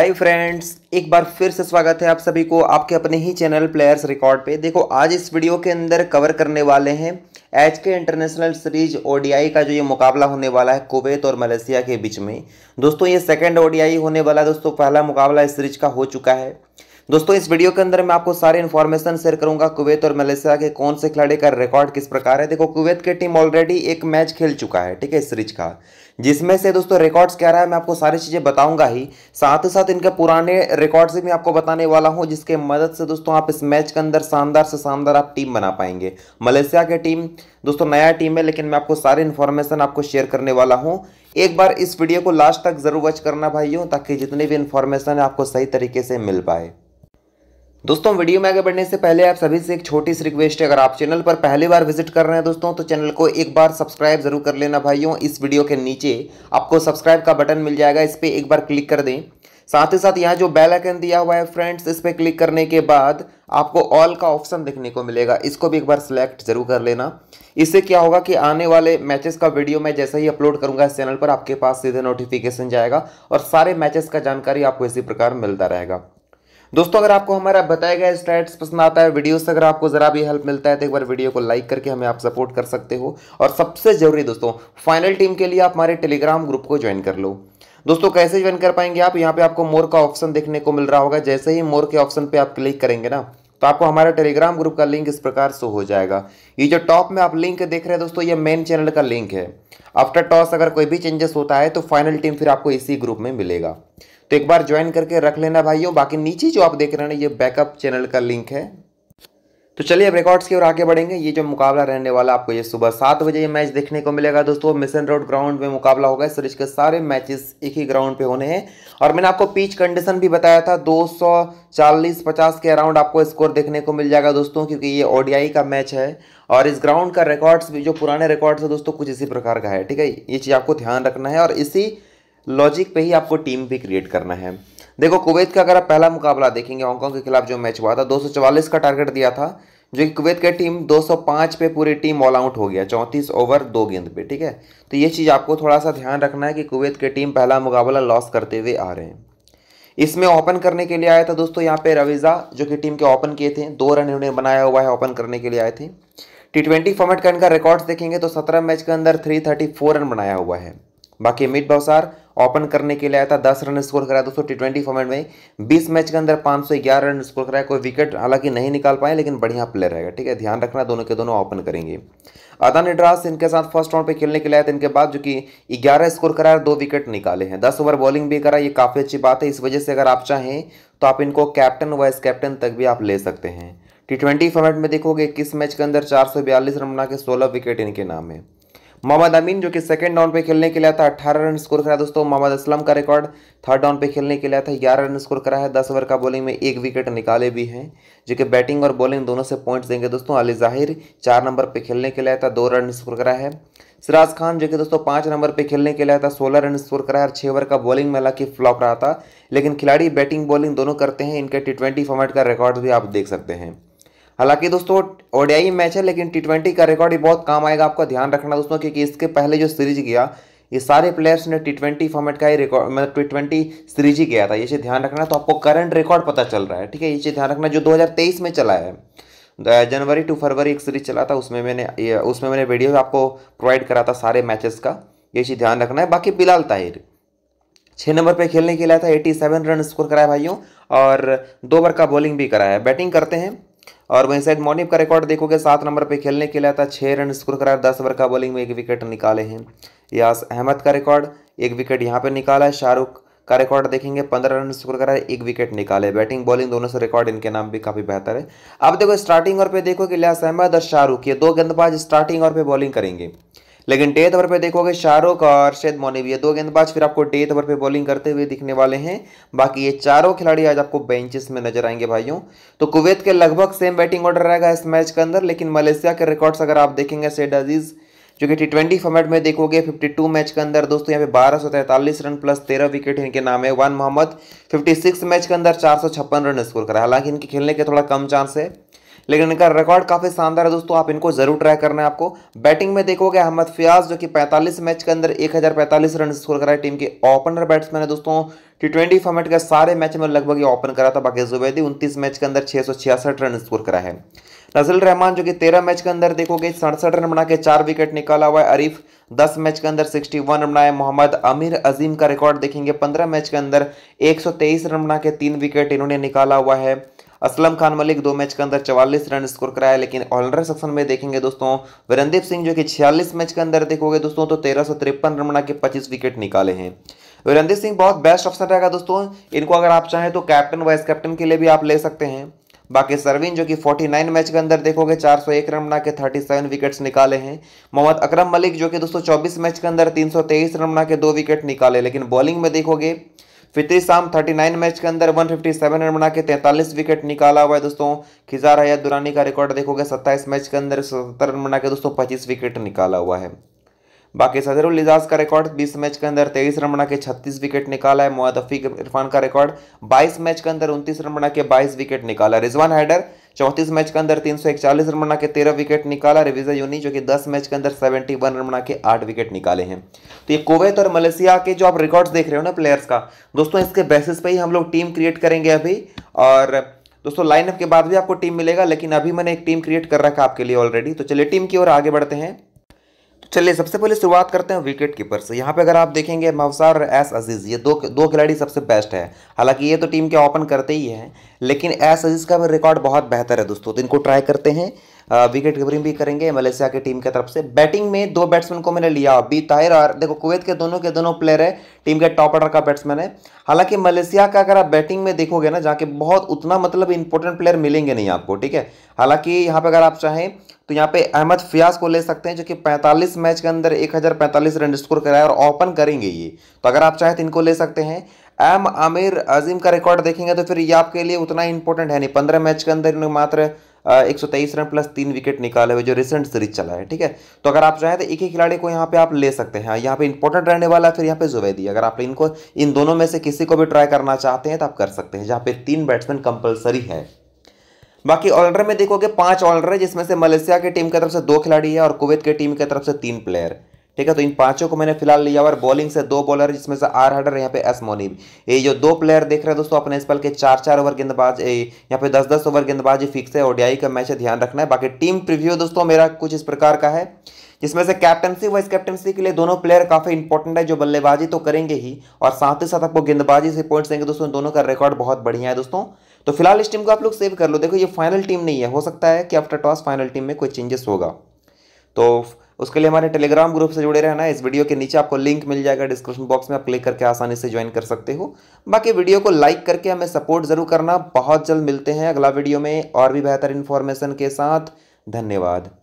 hi friends एक बार फिर से स्वागत है आप सभी को आपके अपने ही चैनल प्लेयर्स रिकॉर्ड पे देखो आज इस वीडियो के अंदर कवर करने वाले हैं एच के इंटरनेशनल सीरीज ओडीआई का जो ये मुकाबला होने वाला है कुवैत और मलेशिया के बीच में दोस्तों ये सेकंड ओडीआई होने वाला है दोस्तों पहला मुकाबला इस सीरीज का हो चुका है दोस्तों इस वीडियो के अंदर मैं आपको सारे इन्फॉर्मेशन शेयर करूंगा कुवैत और मलेशिया के कौन से खिलाड़ी का रिकॉर्ड किस प्रकार है देखो कुवैत की टीम ऑलरेडी एक मैच खेल चुका है ठीक है सीरीज का जिसमें से दोस्तों रिकॉर्ड्स क्या रहा है मैं आपको सारी चीज़ें बताऊंगा ही साथ ही साथ इनके पुराने रिकॉर्ड्स भी मैं आपको बताने वाला हूँ जिसके मदद से दोस्तों आप इस मैच के अंदर शानदार से शानदार आप टीम बना पाएंगे मलेशिया की टीम दोस्तों नया टीम है लेकिन मैं आपको सारी इन्फॉर्मेशन आपको शेयर करने वाला हूँ एक बार इस वीडियो को लास्ट तक जरूर वॉच करना भाइयों ताकि जितनी भी इन्फॉर्मेशन है आपको सही तरीके से मिल पाए दोस्तों वीडियो में आगे बढ़ने से पहले आप सभी से एक छोटी सी रिक्वेस्ट है अगर आप चैनल पर पहली बार विजिट कर रहे हैं दोस्तों तो चैनल को एक बार सब्सक्राइब जरूर कर लेना भाइयों इस वीडियो के नीचे आपको सब्सक्राइब का बटन मिल जाएगा इस पर एक बार क्लिक कर दें साथ ही साथ यहाँ जो बेल आइकन दिया हुआ है फ्रेंड्स इस पर क्लिक करने के बाद आपको ऑल का ऑप्शन देखने को मिलेगा इसको भी एक बार सिलेक्ट जरूर कर लेना इससे क्या होगा कि आने वाले मैचेस का वीडियो मैं जैसे ही अपलोड करूंगा इस चैनल पर आपके पास सीधे नोटिफिकेशन जाएगा और सारे मैचेस का जानकारी आपको इसी प्रकार मिलता रहेगा दोस्तों अगर आपको हमारा बताया गया स्टैट्स पसंद आता है वीडियो से अगर आपको ज़रा भी हेल्प मिलता है तो एक बार वीडियो को लाइक करके हमें आप सपोर्ट कर सकते हो और सबसे ज़रूरी दोस्तों फाइनल टीम के लिए आप हमारे टेलीग्राम ग्रुप को ज्वाइन कर लो दोस्तों कैसे ज्वाइन कर पाएंगे आप यहाँ पे आपको मोर का ऑप्शन देखने को मिल रहा होगा जैसे ही मोर के ऑप्शन पे आप क्लिक करेंगे ना तो आपको हमारा टेलीग्राम ग्रुप का लिंक इस प्रकार से हो जाएगा ये जो टॉप में आप लिंक देख रहे हैं दोस्तों ये मेन चैनल का लिंक है आफ्टर टॉस अगर कोई भी चेंजेस होता है तो फाइनल टीम फिर आपको इसी ग्रुप में मिलेगा तो एक बार ज्वाइन करके रख लेना भाइयों बाकी नीचे जो आप देख रहे हैं ये बैकअप चैनल का लिंक है तो चलिए अब रिकॉर्ड्स की ओर आगे बढ़ेंगे ये जो मुकाबला रहने वाला आपको ये सुबह सात बजे ये मैच देखने को मिलेगा दोस्तों मिशन रोड ग्राउंड में मुकाबला होगा सरिज के सारे मैचेस एक ही ग्राउंड पे होने हैं और मैंने आपको पिच कंडीशन भी बताया था 240 50 के अराउंड आपको स्कोर देखने को मिल जाएगा दोस्तों क्योंकि ये ओडीआई का मैच है और इस ग्राउंड का रिकॉर्ड्स भी जो पुराने रिकॉर्ड्स है दोस्तों कुछ इसी प्रकार का है ठीक है ये चीज़ आपको ध्यान रखना है और इसी लॉजिक पे ही आपको टीम भी क्रिएट करना है देखो कुवैत का अगर आप पहला मुकाबला देखेंगे हांगकांग के खिलाफ जो मैच हुआ था दो का टारगेट दिया था जो कि कुवैत की टीम 205 पे पूरी टीम ऑल आउट हो गया 34 ओवर दो गेंद पे ठीक है तो ये चीज़ आपको थोड़ा सा ध्यान रखना है कि कुवैत की टीम पहला मुकाबला लॉस करते हुए आ रहे हैं इसमें ओपन करने के लिए आया था दोस्तों यहाँ पे रविजा जो कि टीम के ओपन किए थे दो रन इन्होंने बनाया हुआ है ओपन करने के लिए आए थे टी ट्वेंटी फॉर्मेट का इनका रिकॉर्ड्स देखेंगे तो सत्रह मैच के अंदर थ्री थर्टी फोर रन बनाया हुआ है बाकी अमित बवसार ओपन करने के लिए आया था दस रन स्कोर कराया दोस्तों टी ट्वेंटी फॉर्मेट में बीस मैच के अंदर पाँच सौ ग्यारह रन स्कोर कराया कोई विकेट हालांकि नहीं निकाल पाए लेकिन बढ़िया प्लेयर रहेगा ठीक है ध्यान रखना दोनों के दोनों ओपन करेंगे अदान इड्रास इनके साथ फर्स्ट राउंड पे खेलने के लिए आए थे इनके बाद जो कि ग्यारह स्कोर और दो विकेट निकाले हैं दस ओवर बॉलिंग भी करा ये काफ़ी अच्छी बात है इस वजह से अगर आप चाहें तो आप इनको कैप्टन वाइस कैप्टन तक भी आप ले सकते हैं टी ट्वेंटी फॉर्मेट में देखोगे किस मैच के अंदर चार सौ बयालीस रन बना के सोलह विकेट इनके नाम है मोहम्मद अमीन जो कि सेकंड डाउन पे खेलने के लिए था अट्ठारह रन स्कोर करा दोस्तों मोहम्मद असलम का रिकॉर्ड थर्ड डाउन पे खेलने के लिए था ग्यारह रन स्कोर करा है दस ओवर का बॉलिंग में एक विकेट निकाले भी हैं जो कि बैटिंग और बॉलिंग दोनों से पॉइंट्स देंगे दोस्तों अली जाहिर चार नंबर पर खेलने के लिए था दो रन स्कोर करा है सिराज खान जो कि दोस्तों पाँच नंबर पे खेलने के लिए था सोलह रन स्कोर करा है और छः ओवर का बॉलिंग में हालांकि फ्लॉप रहा था लेकिन खिलाड़ी बैटिंग बॉलिंग दोनों करते हैं इनके टी ट्वेंटी फॉर्मेट का रिकॉर्ड भी आप देख सकते हैं हालांकि दोस्तों ओडियाई मैच है लेकिन टी ट्वेंटी का रिकॉर्ड ही बहुत काम आएगा आपका ध्यान रखना दोस्तों क्योंकि इसके पहले जो सीरीज गया ये सारे प्लेयर्स ने टी ट्वेंटी फॉर्मेट का ही रिकॉर्ड मतलब टी ट्वेंटी सीरीज ही गया था ये चीज़ ध्यान रखना तो आपको करंट रिकॉर्ड पता चल रहा है ठीक है ये चीज़ ध्यान रखना जो 2023 में चला है जनवरी टू फरवरी एक सीरीज चला था उसमें मैंने ये उसमें मैंने वीडियो आपको प्रोवाइड करा था सारे मैचेस का ये चीज़ ध्यान रखना है बाकी बिलाल ताहिर छः नंबर पर खेलने के लिए था एटी रन स्कोर कराया भाइयों और दो ओवर का बॉलिंग भी कराया बैटिंग करते हैं और वहीं साइड मोनिब का रिकॉर्ड देखोगे सात नंबर पर खेलने के लिए आता छः रन स्कोर कराया दस ओवर का बॉलिंग में एक विकेट निकाले हैं यास अहमद का रिकॉर्ड एक विकेट यहाँ पर निकाला है शाहरुख का रिकॉर्ड देखेंगे पंद्रह रन स्कोर करा एक विकेट निकाले बैटिंग बॉलिंग दोनों से रिकॉर्ड इनके नाम भी काफ़ी बेहतर है अब देखो स्टार्टिंग और पे देखो कि लियास अहमद और शाहरुख ये दो गेंदबाज स्टार्टिंग और पे बॉलिंग करेंगे लेकिन डेथ ओवर पे देखोगे शाहरुख और शेद मोनिब ये दो गेंदबाज फिर आपको डेथ ओवर पे बॉलिंग करते हुए दिखने वाले हैं बाकी ये चारों खिलाड़ी आज आपको बेंचेस में नजर आएंगे भाइयों तो कुवैत के लगभग सेम बैटिंग ऑर्डर रहेगा इस मैच के अंदर लेकिन मलेशिया के रिकॉर्ड्स अगर आप देखेंगे शेड अजीज़ जो कि टी ट्वेंटी फॉर्मेट में देखोगे 52 मैच के अंदर दोस्तों यहाँ पे बारह रन प्लस तेरह विकेट इनके नाम है वन मोहम्मद 56 मैच के अंदर चार रन स्कोर करा हालांकि इनके खेलने के थोड़ा कम चांस है लेकिन इनका रिकॉर्ड काफ़ी शानदार है दोस्तों आप इनको ज़रूर ट्राई करना है आपको बैटिंग में देखोगे अहमद फियाज जो कि 45 मैच के अंदर 1045 रन स्कोर करा है टीम के ओपनर बैट्समैन है दोस्तों टी ट्वेंटी फॉर्मेट के सारे मैच में लगभग ये ओपन करा था बाकी जुबैदी उनतीस मैच के अंदर छह रन स्कोर करा है नजल रहमान जो कि तेरह मैच के अंदर देखोगे सड़सठ रन बना के चार विकेट निकाला हुआ है अरीफ दस मैच के अंदर सिक्सटी वन रन बनाए मोहम्मद अमीर अजीम का रिकॉर्ड देखेंगे पंद्रह मैच के अंदर एक सौ तेईस रन बना के तीन विकेट इन्होंने निकाला हुआ है असलम खान मलिक दो मैच के अंदर चवालीस रन स्कोर कराया लेकिन ऑलराउंडर सेक्शन में देखेंगे दोस्तों वीरेंद्र सिंह जो कि छियालीस मैच के अंदर देखोगे दोस्तों तो तेरह रन बना के पच्चीस विकेट निकाले हैं वीरेंद्र सिंह बहुत बेस्ट ऑप्शन रहेगा दोस्तों इनको अगर आप चाहें तो कैप्टन वाइस कैप्टन के लिए भी आप ले सकते हैं बाकी सरवीन जो कि 49 मैच के अंदर देखोगे 401 रन बना के 37 विकेट्स निकाले हैं मोहम्मद अकरम मलिक जो कि दोस्तों 24 मैच के अंदर 323 रन बना के दो विकेट निकाले लेकिन बॉलिंग में देखोगे फितरी शाम 39 मैच के अंदर 157 रन बना के तैंतालीस विकेट निकाला हुआ है दोस्तों खिजार रहा दुरानी का रिकॉर्ड देखोगे 27 मैच के अंदर सत्तर रन बना के दोस्तों 25 विकेट निकाला हुआ है बाकी सदरुल लिजाज का रिकॉर्ड 20 मैच के अंदर 23 रन बना के 36 विकेट निकाला है अफीक इरफान का रिकॉर्ड 22 मैच के अंदर 29 रन बना के 22 विकेट निकाला रिजवान हैडर चौंतीस मैच के अंदर तीन सौ रन बना के तेरह विकेट निकाला रिविजा यूनी जो कि दस मैच के अंदर सेवेंटी वन रन बना के आठ विकेट निकाले हैं तो ये कुवैत और मलेशिया के जो आप रिकॉर्ड्स देख रहे हो ना प्लेयर्स का दोस्तों इसके बेसिस पे ही हम लोग टीम क्रिएट करेंगे अभी और दोस्तों लाइनअप के बाद भी आपको टीम मिलेगा लेकिन अभी मैंने एक टीम क्रिएट कर रखा आपके लिए ऑलरेडी तो चलिए टीम की ओर आगे बढ़ते हैं तो चलिए सबसे पहले शुरुआत करते हैं विकेट कीपर से यहाँ पे अगर आप देखेंगे मवसार एस अजीज़ ये दो दो खिलाड़ी सबसे बेस्ट है हालांकि ये तो टीम के ओपन करते ही हैं लेकिन एस अजीज़ का भी रिकॉर्ड बहुत बेहतर है दोस्तों तो इनको ट्राई करते हैं विकेट कीपरिंग भी करेंगे मलेशिया की टीम की तरफ से बैटिंग में दो बैट्समैन को मैंने लिया बी ताहिर और देखो कुवैत के दोनों के दोनों प्लेयर है टीम के टॉप ऑर्डर का बैट्समैन है हालांकि मलेशिया का अगर आप बैटिंग में देखोगे ना जहाँ के बहुत उतना मतलब इंपॉर्टेंट प्लेयर मिलेंगे नहीं आपको ठीक है हालांकि यहाँ पर अगर आप चाहें तो यहाँ पे अहमद फियाज को ले सकते हैं जो कि 45 मैच के अंदर 1045 रन स्कोर कराए और ओपन करेंगे ये तो अगर आप चाहें तो इनको ले सकते हैं एम आमिर अजीम का रिकॉर्ड देखेंगे तो फिर ये आपके लिए उतना इंपॉर्टेंट है नहीं पंद्रह मैच के अंदर इन्होंने मात्र एक सौ तेईस रन प्लस तीन विकेट निकाले हुए जो रिसेंट सीरीज चला है ठीक है तो अगर आप चाहें तो एक ही खिलाड़ी को यहाँ पे आप ले सकते हैं हाँ, यहाँ पे इंपॉर्टेंट रहने वाला है फिर यहाँ पे जुवैदी अगर आप इनको इन दोनों में से किसी को भी ट्राई करना चाहते हैं तो आप कर सकते हैं जहाँ पे तीन बैट्समैन कंपलसरी है बाकी ऑलराउंडर में देखोगे पांच ऑलराउंडर है जिसमें से मलेशिया की टीम की तरफ से दो खिलाड़ी है और कुवैत की टीम की तरफ से तीन प्लेयर ठीक है तो इन पांचों को मैंने फिलहाल लिया और बॉलिंग से दो बॉलर जिसमें से आर हडर यहाँ पे एस मोनी ये जो दो प्लेयर देख रहे हैं दोस्तों अपने इस पल के चार चार ओवर गेंदबाज यहाँ पे दस दस ओवर गेंदबाज फिक्स है ओडियाई का मैच है ध्यान रखना है बाकी टीम प्रिव्यू दोस्तों मेरा कुछ इस प्रकार का है जिसमें से कैप्टनसी वाइस कैप्टनसी के लिए दोनों प्लेयर काफी इंपॉर्टेंट है जो बल्लेबाजी तो करेंगे ही और साथ ही साथ आपको गेंदबाजी से पॉइंट्स देंगे दोस्तों दोनों का रिकॉर्ड बहुत बढ़िया है दोस्तों तो फिलहाल इस टीम को आप लोग सेव कर लो देखो ये फाइनल टीम नहीं है हो सकता है कि आफ्टर टॉस फाइनल टीम में कोई चेंजेस होगा तो उसके लिए हमारे टेलीग्राम ग्रुप से जुड़े रहना इस वीडियो के नीचे आपको लिंक मिल जाएगा डिस्क्रिप्शन बॉक्स में आप क्लिक करके आसानी से ज्वाइन कर सकते हो बाकी वीडियो को लाइक करके हमें सपोर्ट जरूर करना बहुत जल्द मिलते हैं अगला वीडियो में और भी बेहतर इन्फॉर्मेशन के साथ धन्यवाद